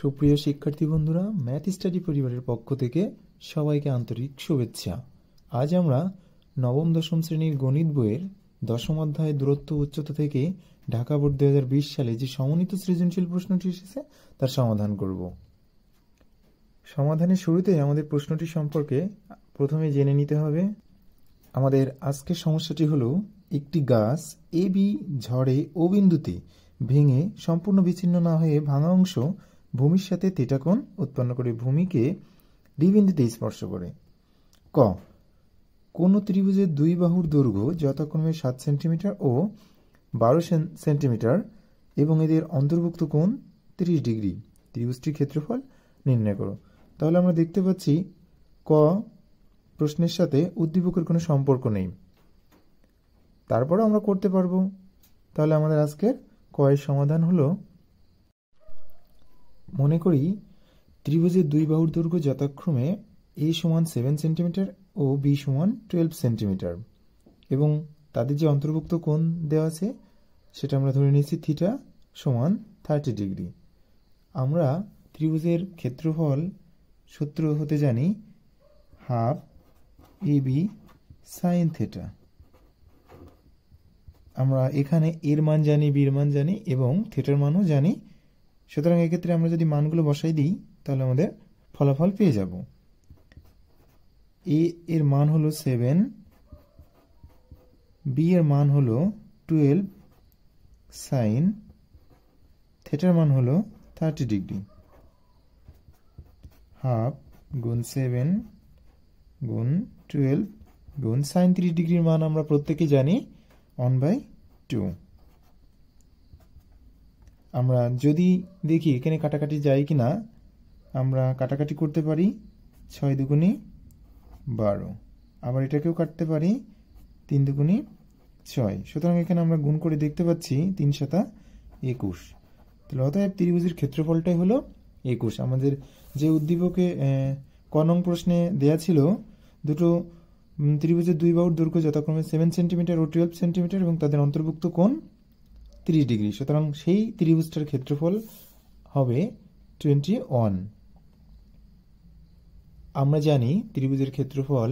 সুপ্রিয় শিক্ষার্থী বন্ধুরা ম্যাথ স্টাডি পরিবারের পক্ষ থেকে সবাইকে আন্তরিক শুভেচ্ছা আজ আমরা নবম দশম শ্রেণীর গণিত বইয়ের দশম অধ্যায় দূরত্ব উচ্চতা থেকে ঢাকা বোর্ড দু সালে যে সমন্বিত সৃজনশীল প্রশ্নটি এসেছে তার সমাধান করব সমাধানের শুরুতে আমাদের প্রশ্নটি সম্পর্কে প্রথমে জেনে নিতে হবে আমাদের আজকের সমস্যাটি হলো একটি গাছ এ বি ঝড়ে ও বিন্দুতে ভেঙে সম্পূর্ণ বিচ্ছিন্ন না হয়ে ভাঙা অংশ ভূমির সাথে থিটাকোণ উৎপন্ন করে ভূমিকে ডিবিন্দুতে স্পর্শ করে ক কোন ত্রিভুজের দুই বাহুর দৈর্ঘ্য যথাক্রমে সাত সেন্টিমিটার ও বারো সেন্টিমিটার এবং এদের অন্তর্ভুক্ত কোণ তিরিশ ডিগ্রি ত্রিভুজটির ক্ষেত্রফল নির্ণয় করো তাহলে আমরা দেখতে পাচ্ছি ক প্রশ্নের সাথে উদ্দীপকের কোনো সম্পর্ক নেই তারপরেও আমরা করতে পারবো তাহলে আমাদের আজকের কয়ের সমাধান হলো মনে করি ত্রিভুজের দুই বাহুর দৈর্ঘ্য যথাক্রমে এ সমান সেভেন সেন্টিমিটার ও বি সমান টুয়েলভ সেন্টিমিটার এবং তাদের যে অন্তর্ভুক্ত কোণ দেওয়া আছে সেটা আমরা ধরে নিয়েছি থিটা সমান থার্টি ডিগ্রি আমরা ত্রিভুজের ক্ষেত্রফল সূত্র হতে জানি half A B sine theta আমরা এখানে এর মান জানি বির মান জানি এবং থেটার মানও জানি সুতরাং এক্ষেত্রে আমরা যদি মানগুলো বসাই দিই তাহলে আমাদের ফলাফল পেয়ে যাব এ এর মান হলো সেভেন বি এর মান হলো টুয়েলভ সাইন থেটার মান হলো থার্টি ডিগ্রি হাফ গুণ সেভেন গুণ টুয়েলভ গুণ সাইন থ্রি ডিগ্রির মান আমরা প্রত্যেকেই জানি ওয়ান বাই টু আমরা যদি দেখি এখানে কাটাকাটি যায় কি না আমরা কাটাকাটি করতে পারি ছয় দুগুনি বারো আবার এটাকেও কাটতে পারি তিন দুগুনি ছয় সুতরাং এখানে আমরা গুণ করে দেখতে পাচ্ছি তিন সাতা একুশ তাহলে অতএব ত্রিভুজের ক্ষেত্রফলটাই হলো একুশ আমাদের যে উদ্দীপকে কনং প্রশ্নে দেয়া ছিল দুটো ত্রিভুজের দুই বাহুর দৈর্ঘ্য যথাক্রমে সেভেন সেন্টিমিটার ও টুয়েলভ সেন্টিমিটার এবং তাদের অন্তর্ভুক্ত কোণ তিরিশ ডিগ্রি সুতরাং সেই ত্রিভুজটার ক্ষেত্রফল হবে টোয়েন্টি ওয়ান আমরা জানি ত্রিভুজের ক্ষেত্রফল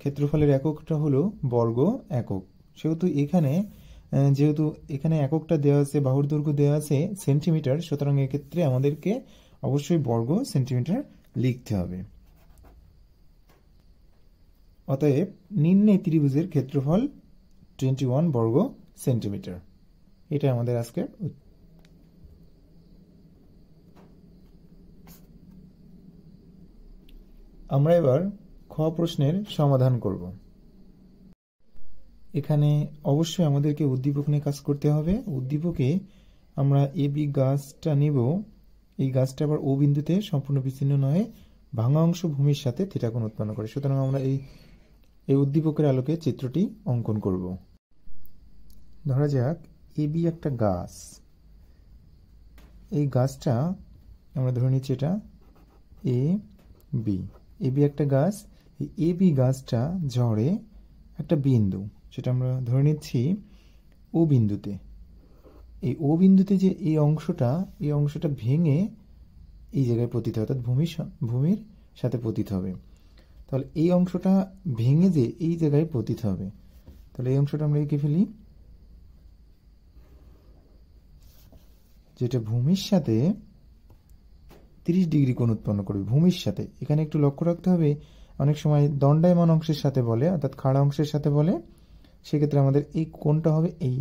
ক্ষেত্রফলের এককটা হলো বর্গ একক সেহেতু এখানে যেহেতু এখানে এককটা দেওয়া আছে বাহুর দৈর্ঘ্য দেওয়া আছে সেন্টিমিটার সুতরাং এক্ষেত্রে আমাদেরকে অবশ্যই বর্গ সেন্টিমিটার লিখতে হবে অতএব নিম্নে ত্রিভুজের ক্ষেত্রফল টোয়েন্টি ওয়ান বর্গ সেন্টিমিটার এটা আমাদের আজকের আমরা এবার খ প্রশ্নের সমাধান করব এখানে অবশ্যই আমাদেরকে উদ্দীপক নিয়ে কাজ করতে হবে উদ্দীপকে আমরা এ বি গাছটা নিব এই গাছটা আবার ও বিন্দুতে সম্পূর্ণ বিচ্ছিন্ন নয় ভাঙা অংশ ভূমির সাথে থিটাগুণ উৎপন্ন করে সুতরাং আমরা এই এই উদ্দীপকের আলোকে চিত্রটি অঙ্কন করব ধরা যাক এবি একটা গাছ এই গাছটা আমরা ধরে নিচ্ছি এটা এ বি এবি একটা গাছ এই বি গাছটা ঝড়ে একটা বিন্দু সেটা আমরা ধরে নিচ্ছি ও বিন্দুতে এই ও বিন্দুতে যে এই অংশটা এই অংশটা ভেঙে এই জায়গায় পতিত হয় অর্থাৎ ভূমির ভূমির সাথে পতিত হবে তাহলে এই অংশটা ভেঙে যে এই জায়গায় পতিত হবে তাহলে এই অংশটা আমরা এঁকে ফেলি যেটা ভূমির সাথে তিরিশ ডিগ্রি কোণ উৎপন্ন করবে ভূমির সাথে এখানে একটু লক্ষ্য রাখতে হবে অনেক সময় দণ্ডায়মান অংশের সাথে বলে অর্থাৎ খাড়া অংশের সাথে বলে সেক্ষেত্রে আমাদের এই কোণটা হবে এই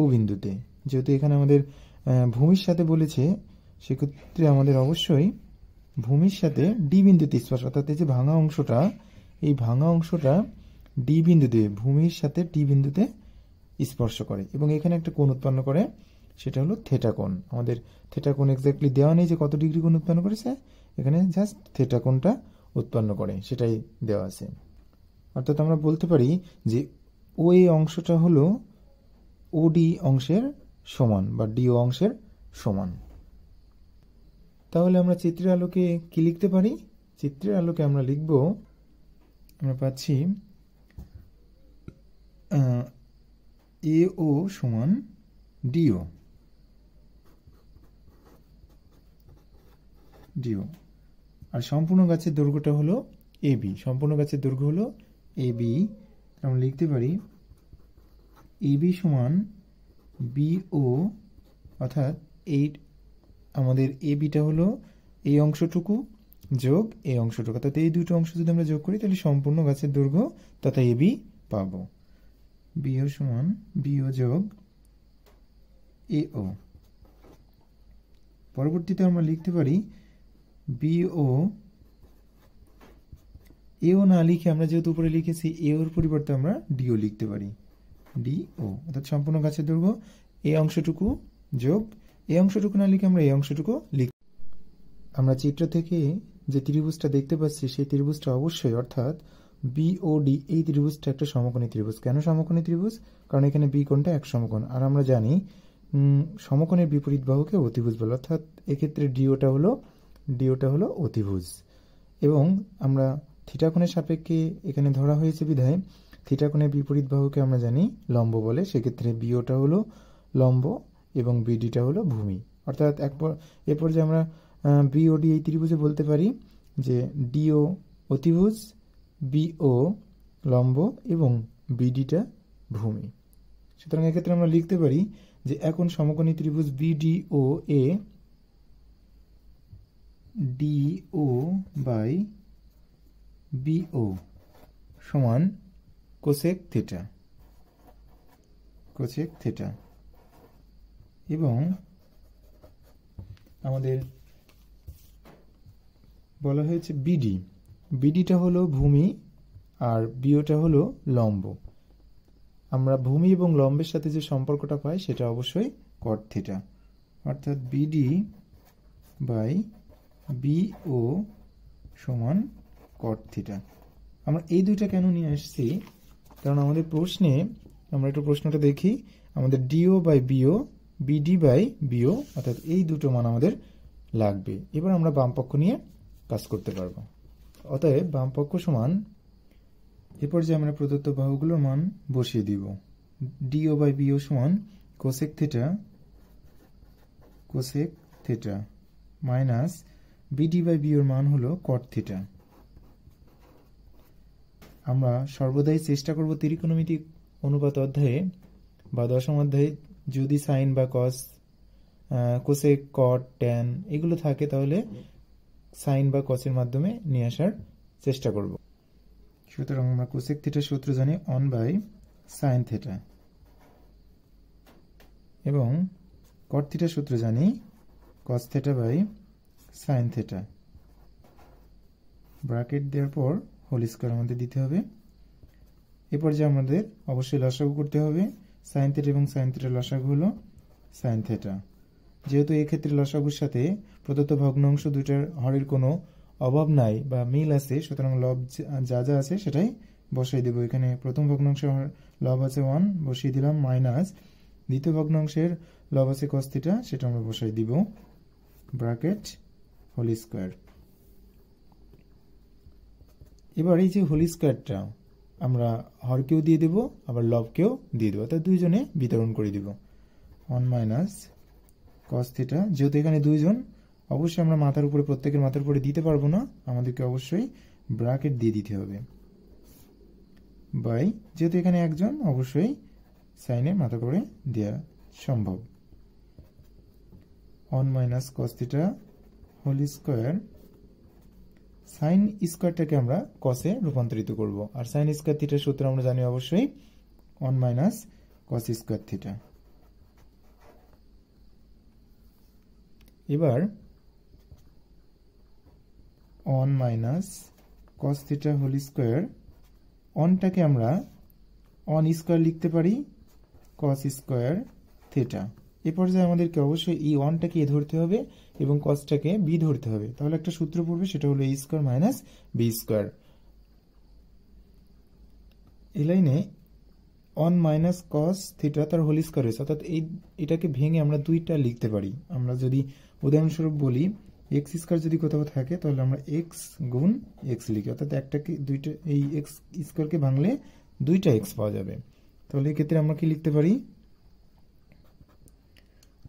ও বিন্দুতে যেহেতু এখানে আমাদের ভূমির সাথে বলেছে সেক্ষেত্রে আমাদের অবশ্যই ভূমির সাথে ডি বিন্দুতে স্পর্শ অর্থাৎ এই যে ভাঙা অংশটা এই ভাঙা অংশটা ডি বিন্দুতে ভূমির সাথে ডি বিন্দুতে স্পর্শ করে এবং এখানে একটা কোণ উৎপন্ন করে সেটা হলো থেটাকোন আমাদের থেটাকোন এক্স্যাক্টলি দেওয়া নেই যে কত ডিগ্রি কোণ উৎপন্ন করেছে এখানে জাস্ট থেটাকোনটা উৎপন্ন করে সেটাই দেওয়া আছে অর্থাৎ আমরা বলতে পারি যে ও এ অংশটা হলো ওডি অংশের সমান বা ডিও অংশের সমান তাহলে আমরা চিত্রের আলোকে কি লিখতে পারি চিত্রের আলোকে আমরা লিখব আমরা পাচ্ছি এ ও সমান ডিও ডিও আর সম্পূর্ণ গাছের দৈর্ঘ্যটা হলো এ বি সম্পূর্ণ গাছের দৈর্ঘ্য হলো এ বি আমরা লিখতে পারি এ বি সমান বিও অর্থাৎ এই আমাদের এ বিটা হলো এই অংশটুকু যোগ এই অংশটুকু অর্থাৎ এই দুটো অংশ যদি আমরা যোগ করি তাহলে সম্পূর্ণ গাছের দৈর্ঘ্য তথা এ বি পাবো বিও সমান বিও যোগ এ ও পরবর্তীতে আমরা লিখতে পারি বিও এও না লিখে আমরা যেহেতু উপরে লিখেছি এর পরিবর্তে আমরা ডিও লিখতে পারি ডিও অর্থাৎ সম্পূর্ণ গাছের দৈর্ঘ্য এই অংশটুকু যোগ এই অংশটুকু না লিখে আমরা এই অংশটুকু লিখ আমরা চিত্র থেকে যে ত্রিভুজটা দেখতে পাচ্ছি সেই ত্রিভুজটা অবশ্যই অর্থাৎ ডি এই ত্রিভুজটা একটা সমকোণী ত্রিভুজ কেন সমকোণী ত্রিভুজ কারণ এখানে বি কোণটা এক সমকোণ আর আমরা জানি সমকোণের বিপরীত বাহুকে অতিভুজ বলে অর্থাৎ এক্ষেত্রে ডিওটা হলো ডিওটা হলো অতিভুজ এবং আমরা থিটা সাপেক্ষে এখানে ধরা হয়েছে বিধায় থিটা বিপরীত বাহুকে আমরা জানি লম্ব বলে সেক্ষেত্রে বিওটা হলো লম্ব এবং বিডিটা হলো ভূমি অর্থাৎ এক এ পর্যায়ে আমরা বিওডি এই ত্রিভুজে বলতে পারি যে ডিও অতিভুজ বিও লম্ব এবং বিডিটা ভূমি সুতরাং এক্ষেত্রে আমরা লিখতে পারি যে এখন সমকোণী ত্রিভুজ বিডিও এ ডিও বাই বিও সমান কোসেক থেটা কোসেক থেটা এবং আমাদের বলা হয়েছে বিডি বিডিটা হলো ভূমি আর বিওটা হলো লম্ব আমরা ভূমি এবং লম্বের সাথে যে সম্পর্কটা পাই সেটা অবশ্যই কট থেটা অর্থাৎ বিডি বাই বিও সমান কট থিটা আমরা এই দুইটা কেন নিয়ে আসছি কারণ আমাদের প্রশ্নে আমরা একটু প্রশ্নটা দেখি আমাদের DO by BO BD by BO অর্থাৎ এই দুটো মান আমাদের লাগবে এবার আমরা বামপক্ষ নিয়ে কাজ করতে পারবো অতএব বামপক্ষ সমান এরপর যে আমরা প্রদত্ত বাহুগুলোর মান বসিয়ে দিব ডিও বাই বিও সমান cosec theta cosec theta minus BD by বিওর মান হলো কট থিটা আমরা সর্বদাই চেষ্টা করব ত্রিকোণমিতি অনুপাত অধ্যায়ে বা দশম অধ্যায়ে যদি সাইন বা কস কোসেক কট ট্যান এগুলো থাকে তাহলে সাইন বা কসের মাধ্যমে নিয়ে আসার চেষ্টা করব সুতরাং আমরা কোসেক থিটা সূত্র জানি অন বাই সাইন থিটা এবং কট থিটা সূত্র জানি cos theta by sine theta bracket দেওয়ার পর হোল স্কোয়ার আমাদের দিতে হবে এরপর যে আমাদের অবশ্যই লসাগু করতে হবে সাইন থেটা এবং সাইন থেটার লসাগু হলো সাইন থেটা যেহেতু এক্ষেত্রে লসাগুর সাথে প্রদত্ত ভগ্নাংশ দুইটার হরের কোনো অভাব নাই বা মিল আছে সুতরাং লব যা যা আছে সেটাই বসিয়ে দেবো এখানে প্রথম ভগ্নাংশ লব আছে ওয়ান বসিয়ে দিলাম মাইনাস দ্বিতীয় ভগ্নাংশের লব আছে কস্তিটা সেটা আমরা বসাই দিব ব্র্যাকেট হোল স্কোয়ার এবার এই যে হোল স্কোয়ারটা আমরা হরকেও দিয়ে দেব আবার লবকেও দিয়ে দেবো অর্থাৎ দুইজনে বিতরণ করে দেব ওয়ান মাইনাস কস থিটা যেহেতু এখানে দুইজন অবশ্যই আমরা মাথার উপরে প্রত্যেকের মাথার উপরে দিতে পারবো না আমাদেরকে অবশ্যই ব্রাকেট দিয়ে দিতে হবে বাই যেহেতু এখানে একজন অবশ্যই সাইনের মাথা করে দেওয়া সম্ভব one minus cos theta whole square sine স্কোয়ারটাকে আমরা কসে রূপান্তরিত করব আর সাইন স্কোয়ার থিটার সূত্র আমরা জানি অবশ্যই one minus cos square theta এবার one minus cos theta whole square ওয়ানটাকে আমরা ওয়ান স্কোয়ার লিখতে পারি কস স্কোয়ার থিটা এ পর্যায়ে আমাদেরকে অবশ্যই ই ওয়ানটাকে এ ধরতে হবে এবং কসটাকে বি ধরতে হবে তাহলে একটা সূত্র পড়বে সেটা হলো A square minus B square এই লাইনে অন মাইনাস কস থিটা তার হোল স্কোয়ার হয়েছে অর্থাৎ এই এটাকে ভেঙে আমরা দুইটা লিখতে পারি আমরা যদি উদাহরণস্বরূপ বলি এক্স স্কোয়ার যদি কোথাও থাকে তাহলে আমরা এক্স গুণ এক্স লিখি অর্থাৎ একটাকে দুইটা এই এক্স স্কোয়ারকে ভাঙলে দুইটা এক্স পাওয়া যাবে তাহলে এক্ষেত্রে আমরা কি লিখতে পারি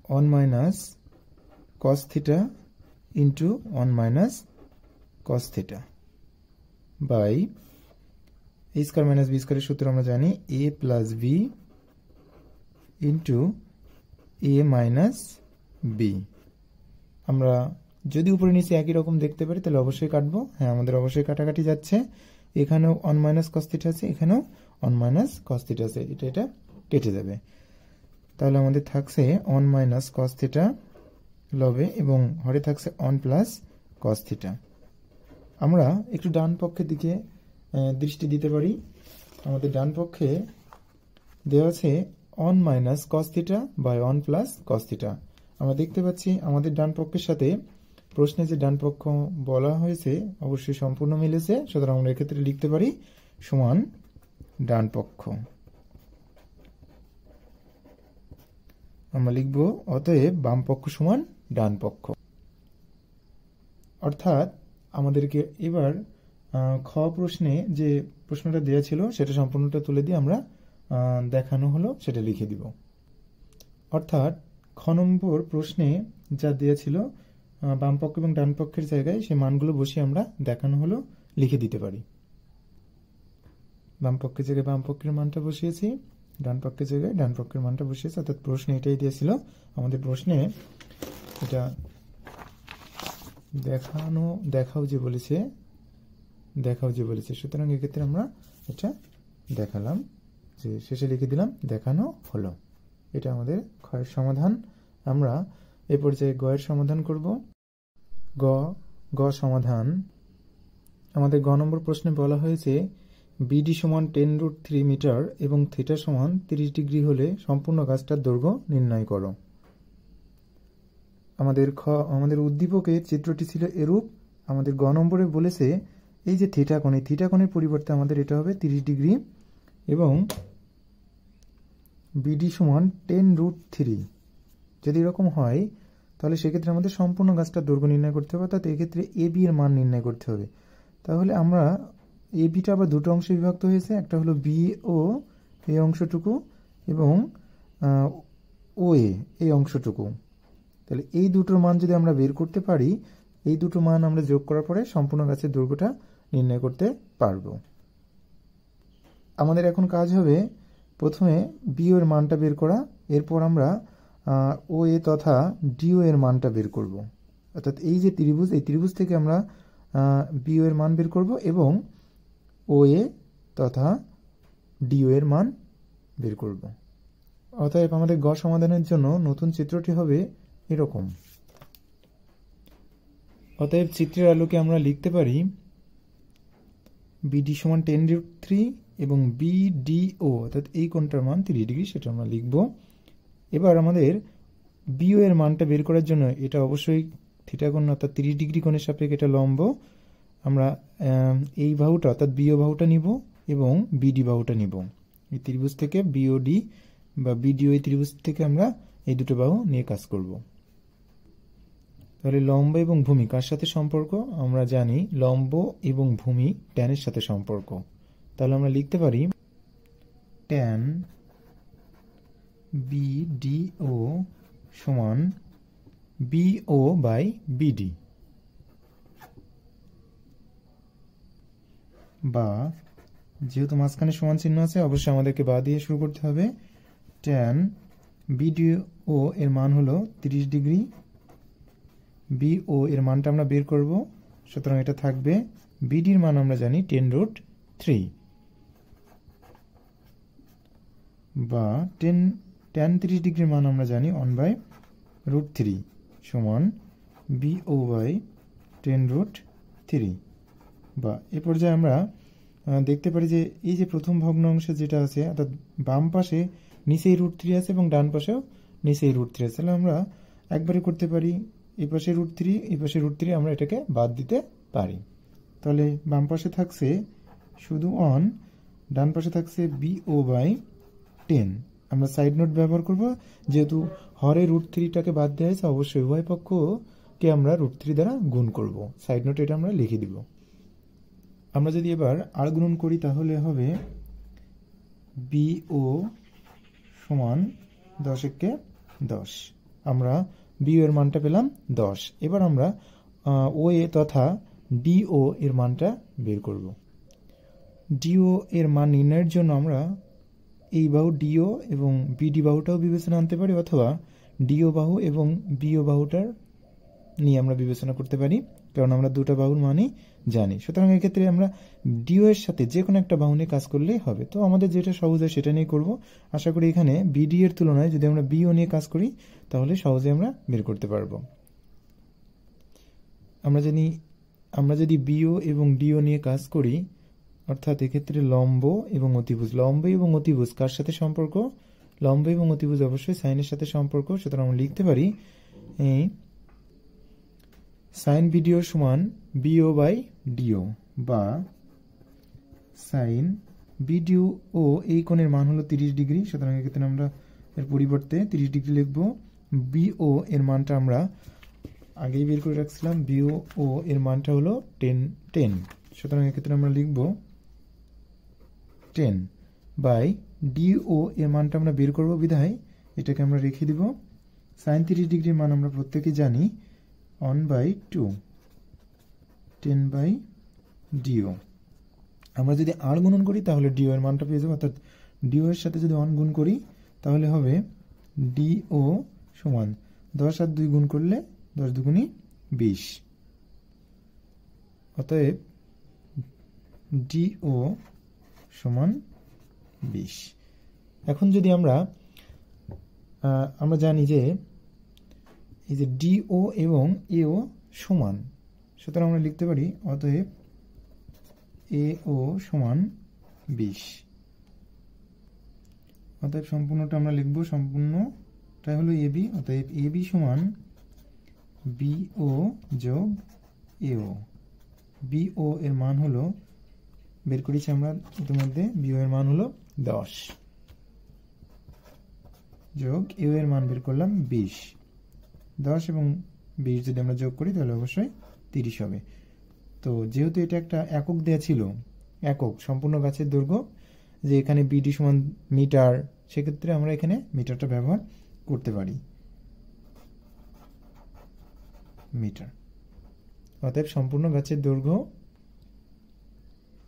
1 minus cos theta into 1 minus cos theta by a square minus b square সূত্র আমরা জানি a plus b into a minus b আমরা যদি উপরে নিচে একই রকম দেখতে পারি তাহলে অবশ্যই কাটবো হ্যাঁ আমাদের অবশ্যই কাটাকাটি যাচ্ছে এখানেও অন মাইনাস কস্তিটা আছে এখানেও অন মাইনাস কস্তিটা আছে এটা এটা কেটে যাবে তাহলে আমাদের থাকছে অন মাইনাস কস থিটা লবে এবং হরে থাকছে অন প্লাস কস থিটা আমরা একটু ডান পক্ষের দিকে দৃষ্টি দিতে পারি আমাদের ডান পক্ষে দেওয়া আছে one minus cos theta by one plus cos theta আমরা দেখতে পাচ্ছি আমাদের ডান পক্ষের সাথে প্রশ্নে যে ডান পক্ষ বলা হয়েছে অবশ্যই সম্পূর্ণ মিলেছে সুতরাং আমরা এক্ষেত্রে লিখতে পারি সমান ডান পক্ষ আমরা লিখব অতএব বাম পক্ষ সমান ডান পক্ষ অর্থাৎ আমাদেরকে এবার খ প্রশ্নে যে প্রশ্নটা দেওয়া ছিল সেটা সম্পূর্ণটা তুলে দিয়ে আমরা দেখানো হলো সেটা লিখে দিব অর্থাৎ খ নম্বর প্রশ্নে যা দেওয়া ছিল বামপক্ষ এবং ডানপক্ষের জায়গায় সেই মানগুলো বসে আমরা দেখানো হলো লিখে দিতে পারি বামপক্ষের জায়গায় বামপক্ষের মানটা বসিয়েছি ডান পক্ষের জায়গায় ডান পক্ষের মানটা বসিয়েছে অর্থাৎ প্রশ্নে এটাই দিয়েছিল আমাদের প্রশ্নে এটা দেখানো দেখাও যে বলেছে দেখাও যে বলেছে সুতরাং এক্ষেত্রে আমরা এটা দেখালাম যে শেষে লিখে দিলাম দেখানো হলো এটা আমাদের ক্ষয়ের সমাধান আমরা এ পর্যায়ে গয়ের সমাধান করব গ গ সমাধান আমাদের গ নম্বর প্রশ্নে বলা হয়েছে বিডি সমান টেন রুট থ্রি মিটার এবং থিটা সমান তিরিশ ডিগ্রি হলে সম্পূর্ণ গাছটার দৈর্ঘ্য নির্ণয় করো আমাদের খ আমাদের উদ্দীপকের চিত্রটি ছিল এরূপ আমাদের গ নম্বরে বলেছে এই যে থিটা কোণে থিটা কোণের পরিবর্তে আমাদের এটা হবে তিরিশ ডিগ্রি এবং বিডি সমান টেন রুট থ্রি যদি এরকম হয় তাহলে সেক্ষেত্রে আমাদের সম্পূর্ণ গাছটার দৈর্ঘ্য নির্ণয় করতে হবে অর্থাৎ এক্ষেত্রে এ বি এর মান নির্ণয় করতে হবে তাহলে আমরা এই আবার দুটো অংশে বিভক্ত হয়েছে একটা হলো বি ও এই অংশটুকু এবং ও এ এই অংশটুকু তাহলে এই দুটোর মান যদি আমরা বের করতে পারি এই দুটো মান আমরা যোগ করার পরে সম্পূর্ণ গাছের দৈর্ঘ্যটা নির্ণয় করতে পারব আমাদের এখন কাজ হবে প্রথমে বি এর মানটা বের করা এরপর আমরা ও এ তথা ডিও এর মানটা বের করব অর্থাৎ এই যে ত্রিভুজ এই ত্রিভুজ থেকে আমরা বি ও এর মান বের করব এবং ও এ তথা ডিও এর মান বের করব অতএব আমাদের গড় সমাধানের জন্য নতুন চিত্রটি হবে এরকম অতএব চিত্রের আলোকে আমরা লিখতে পারি বিডি সমান টেন রুট থ্রি এবং বিডিও অর্থাৎ এই কোনটার মান তিরিশ ডিগ্রি সেটা আমরা লিখব এবার আমাদের বিও এর মানটা বের করার জন্য এটা অবশ্যই থিটা কোণ অর্থাৎ তিরিশ ডিগ্রি কোণের সাপেক্ষে এটা লম্ব আমরা এই বাহুটা অর্থাৎ বিও বাহুটা নিব এবং বিডি বাহুটা নিব এই ত্রিভুজ থেকে বিওডি বা বিডিও এই ত্রিভুজ থেকে আমরা এই দুটো বাহু নিয়ে কাজ করব তাহলে লম্ব এবং ভূমি কার সাথে সম্পর্ক আমরা জানি লম্ব এবং ভূমি ট্যানের সাথে সম্পর্ক তাহলে আমরা লিখতে পারি ট্যান বিডিও সমান বিও বাই বিডি বা যেহেতু মাঝখানে সমান চিহ্ন আছে অবশ্যই আমাদেরকে বা দিয়ে শুরু করতে হবে ট্যান বিডিও এর মান হলো 30 ডিগ্রি বিও এর মানটা আমরা বের করব সুতরাং এটা থাকবে বিডির মান আমরা জানি টেন রুট থ্রি বা টেন টেন তিরিশ ডিগ্রির মান আমরা জানি ওয়ান বাই রুট থ্রি সমান BO by ten root three বা এ পর্যায়ে আমরা দেখতে পারি যে এই যে প্রথম ভগ্নাংশে যেটা আছে অর্থাৎ বাম পাশে নিচেই রুট থ্রি আছে এবং ডান পাশেও নিচেই রুট থ্রি আছে তাহলে আমরা একবারে করতে পারি এ পাশে রুট থ্রি এ পাশে রুট থ্রি আমরা এটাকে বাদ দিতে পারি তাহলে বাম পাশে থাকছে শুধু অন ডান পাশে থাকছে বি ও বাই টেন আমরা সাইড নোট ব্যবহার করব যেহেতু হরে রুট থ্রিটাকে বাদ দেওয়া হয়েছে অবশ্যই উভয় পক্ষকে আমরা রুট থ্রি দ্বারা গুণ করব সাইড নোট এটা আমরা লিখে দিব আমরা যদি এবার আর গুণন করি তাহলে হবে বিও সমান দশ একে দশ আমরা বিও এর মানটা পেলাম দশ এবার আমরা ও এ তথা ডিও এর মানটা বের করব ডিও এর মান নির্ণয়ের জন্য আমরা এই বাহু ডিও এবং বিডি বাহুটাও বিবেচনা আনতে পারি অথবা ডিও বাহু এবং বিও বাহুটার নিয়ে আমরা বিবেচনা করতে পারি কারণ আমরা দুটা বাহুর মানই জানি সুতরাং এক্ষেত্রে আমরা ডিও এর সাথে যে কোনো একটা বাউনে কাজ করলেই হবে তো আমাদের যেটা সহজ হয় সেটা নিয়ে করব আশা করি এখানে বিডি এর তুলনায় যদি আমরা বিও নিয়ে কাজ করি তাহলে সহজে আমরা বের করতে পারবো আমরা জানি আমরা যদি বিও এবং ডিও নিয়ে কাজ করি অর্থাৎ এক্ষেত্রে লম্ব এবং অতিভুজ লম্ব এবং অতিভুজ কার সাথে সম্পর্ক লম্ব এবং অতিভুজ অবশ্যই সাইনের সাথে সম্পর্ক সুতরাং আমরা লিখতে পারি এই সাইন বিডিও সমান বিও বাই ডিও বা সাইন বিডিও ও এই কোণের মান হলো তিরিশ ডিগ্রি সুতরাং এক্ষেত্রে আমরা এর পরিবর্তে তিরিশ ডিগ্রি লিখব বিও এর মানটা আমরা আগেই বের করে রাখছিলাম বিও ও এর মানটা হলো টেন টেন সুতরাং এক্ষেত্রে আমরা লিখব টেন বাই ডিও এর মানটা আমরা বের করব বিধায় এটাকে আমরা রেখে দিব সাইন তিরিশ ডিগ্রির মান আমরা প্রত্যেকে জানি one by two ten by DO আমরা যদি আর গুণন করি তাহলে ডিও এর মানটা পেয়ে যাবো অর্থাৎ ডিও এর সাথে যদি ওয়ান গুণ করি তাহলে হবে ডিও সমান দশ আর দুই গুণ করলে দশ দুগুণই বিশ অতএব ডিও সমান বিশ এখন যদি আমরা আমরা জানি যে এই যে ডিও এবং এও সমান সুতরাং আমরা লিখতে পারি অতএব এ ও সমান বিশ অতএব সম্পূর্ণটা আমরা লিখব সম্পূর্ণটাই হলো এ বি অতএব এ বি সমান বিও যোগ এও বিও এর মান হলো বের করেছি আমরা ইতিমধ্যে বিও এর মান হলো দশ যোগ এও এর মান বের করলাম বিশ দশ এবং বিশ যদি আমরা যোগ করি তাহলে অবশ্যই তিরিশ হবে তো যেহেতু এটা একটা একক দেয়া ছিল একক সম্পূর্ণ গাছের দৈর্ঘ্য যে এখানে বিডি সমান মিটার সেক্ষেত্রে আমরা এখানে মিটারটা ব্যবহার করতে পারি মিটার অতএব সম্পূর্ণ গাছের দৈর্ঘ্য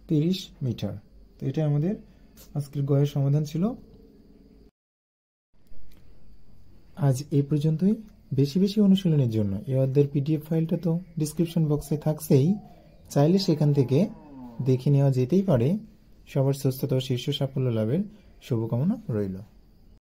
তিরিশ মিটার তো এটা আমাদের আজকের গয়ের সমাধান ছিল আজ এ পর্যন্তই বেশি বেশি অনুশীলনের জন্য এই অধ্যায়ের পিডিএফ ফাইলটা তো ডিসক্রিপশন বক্সে থাকছেই চাইলে সেখান থেকে দেখে নেওয়া যেতেই পারে সবার সুস্থতা ও শীর্ষ সাফল্য লাভের শুভকামনা রইল